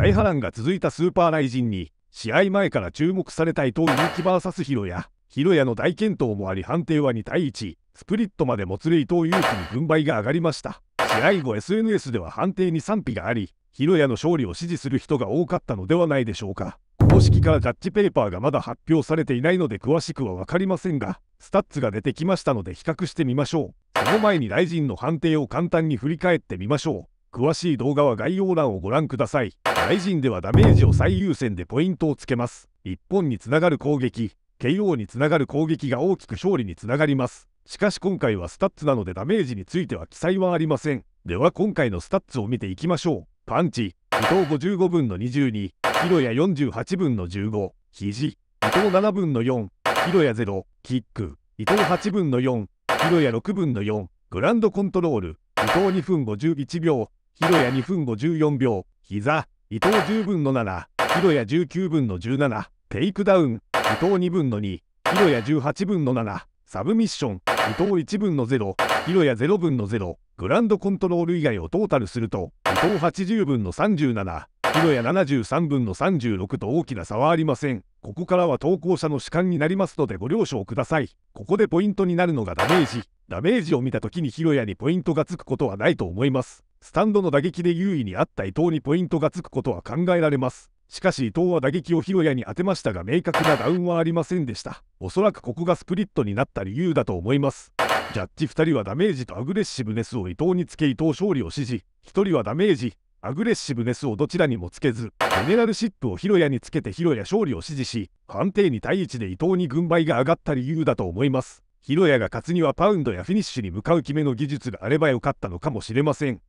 大波乱が続いたスーパーライジンに試合前から注目された伊藤勇樹 VS ヒロヤヒロヤの大健闘もあり判定は2対1スプリットまでもつれ伊藤勇樹に軍配が上がりました試合後 SNS では判定に賛否がありヒロヤの勝利を支持する人が多かったのではないでしょうか公式からジャッジペーパーがまだ発表されていないので詳しくは分かりませんがスタッツが出てきましたので比較してみましょうその前に大臣の判定を簡単に振り返ってみましょう詳しい動画は概要欄をご覧ください大陣ではダメージを最優先でポイントをつけます一本につながる攻撃 KO につながる攻撃が大きく勝利につながりますしかし今回はスタッツなのでダメージについては記載はありませんでは今回のスタッツを見ていきましょうパンチ伊藤55分の22ヒロヤ48分の15肘伊藤7分の4ヒロヤ0キック伊藤8分の4ヒロヤ6分の4グランドコントロール伊藤2分51秒ヒロヤ2分54秒膝伊藤10分の7広谷ヤ19分の17テイクダウン伊藤2分の2広谷ヤ18分の7サブミッション伊藤1分の0広谷ヤ0分の0グランドコントロール以外をトータルすると伊藤80分の37広谷ヤ73分の36と大きな差はありませんここからは投稿者の主観になりますのでご了承くださいここでポイントになるのがダメージダメージを見た時に広谷にポイントがつくことはないと思いますスタンドの打撃で優位にあった伊藤にポイントがつくことは考えられます。しかし伊藤は打撃を広谷に当てましたが明確なダウンはありませんでした。おそらくここがスプリットになった理由だと思います。ジャッジ2人はダメージとアグレッシブネスを伊藤につけ伊藤勝利を支持。1人はダメージ、アグレッシブネスをどちらにもつけず、ゼネラルシップを広谷につけて広谷勝利を支持し、判定に対1で伊藤に軍配が上がった理由だと思います。広谷が勝つにはパウンドやフィニッシュに向かう決めの技術があればよかったのかもしれません。